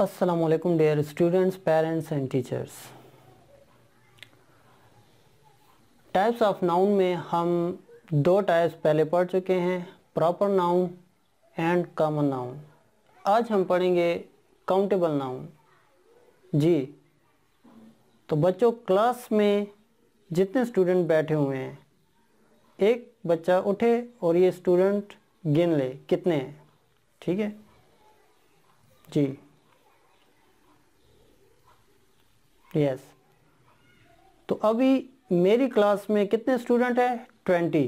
Aslam dear students parents and teachers types of noun में हम दो टाइप्स पहले पढ़ चुके हैं proper noun and common noun आज हम पढ़ेंगे काउंटेबल नाउन जी तो बच्चों क्लास में जितने स्टूडेंट बैठे हुए हैं एक बच्चा उठे और ये स्टूडेंट गिन ले कितने हैं ठीक है जी यस तो अभी मेरी क्लास में कितने स्टूडेंट है ट्वेंटी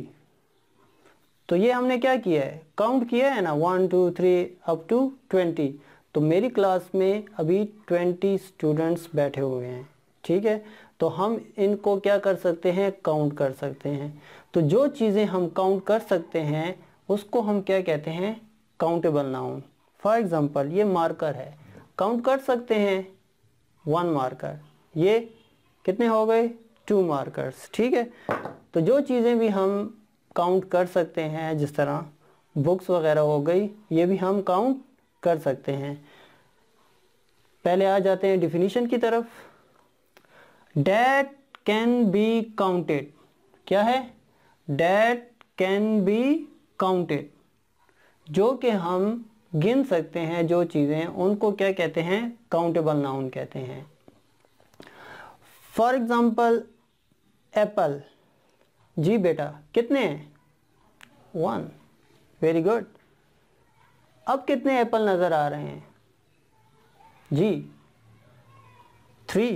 तो ये हमने क्या किया है काउंट किया है ना one two three up to twenty तो मेरी क्लास में अभी ट्वेंटी स्टूडेंट्स बैठे हुए हैं ठीक है तो हम इनको क्या कर सकते हैं काउंट कर सकते हैं तो जो चीज़ें हम काउंट कर सकते हैं उसको हम क्या कहते हैं काउंटेबल नाउन फॉर एग्ज़ाम्पल ये मार्कर है काउंट कर सकते हैं वन मार्कर ये कितने हो गए टू मार्कर्स ठीक है तो जो चीज़ें भी हम काउंट कर सकते हैं जिस तरह बुक्स वगैरह हो गई ये भी हम काउंट कर सकते हैं पहले आ जाते हैं डिफिनीशन की तरफ डेट कैन बी काउंटेड क्या है डेट कैन बी काउंटेड जो कि हम गिन सकते हैं जो चीज़ें उनको क्या कहते हैं काउंटेबल नाउन कहते हैं फॉर एग्जाम्पल एप्पल जी बेटा कितने हैं वन वेरी गुड अब कितने एप्पल नज़र आ रहे हैं जी थ्री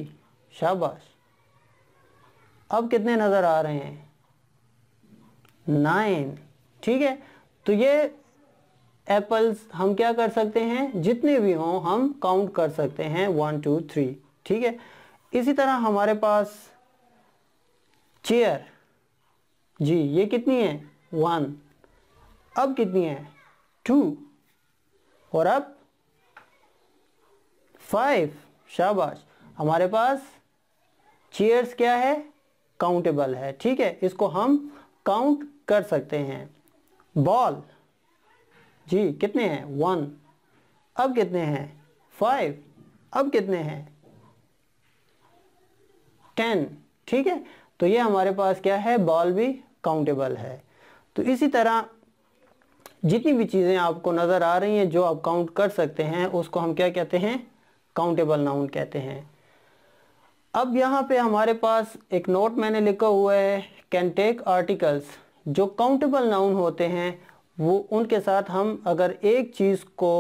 शाबाश अब कितने नज़र आ रहे हैं नाइन ठीक है तो ये एप्पल्स हम क्या कर सकते हैं जितने भी हों हम काउंट कर सकते हैं वन टू थ्री ठीक है इसी तरह हमारे पास चेयर जी ये कितनी है वन अब कितनी है टू और अब फाइव शाबाश हमारे पास चेयर्स क्या है काउंटेबल है ठीक है इसको हम काउंट कर सकते हैं बॉल जी कितने हैं वन अब कितने हैं फाइव अब कितने हैं टेन ठीक है तो ये हमारे पास क्या है बॉल भी काउंटेबल है तो इसी तरह जितनी भी चीज़ें आपको नज़र आ रही हैं जो आप काउंट कर सकते हैं उसको हम क्या कहते हैं काउंटेबल नाउन कहते हैं अब यहाँ पे हमारे पास एक नोट मैंने लिखा हुआ है कैन टेक आर्टिकल्स जो काउंटेबल नाउन होते हैं वो उनके साथ हम अगर एक चीज़ को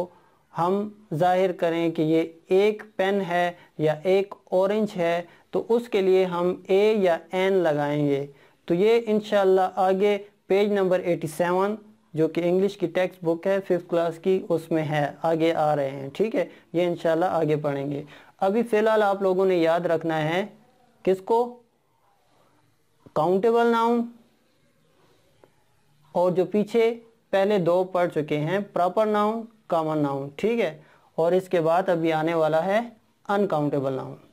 हम जाहिर करें कि ये एक पेन है या एक ऑरेंज है तो उसके लिए हम ए या एन लगाएंगे तो ये इन आगे पेज नंबर 87 जो कि इंग्लिश की टेक्स्ट बुक है फिफ्थ क्लास की उसमें है आगे आ रहे हैं ठीक है ये इन आगे पढ़ेंगे अभी फ़िलहाल आप लोगों ने याद रखना है किसको काउंटेबल नाउन और जो पीछे पहले दो पढ़ चुके हैं प्रॉपर नाउन कॉमन नाउन ठीक है और इसके बाद अभी आने वाला है अनकाउंटेबल नाउन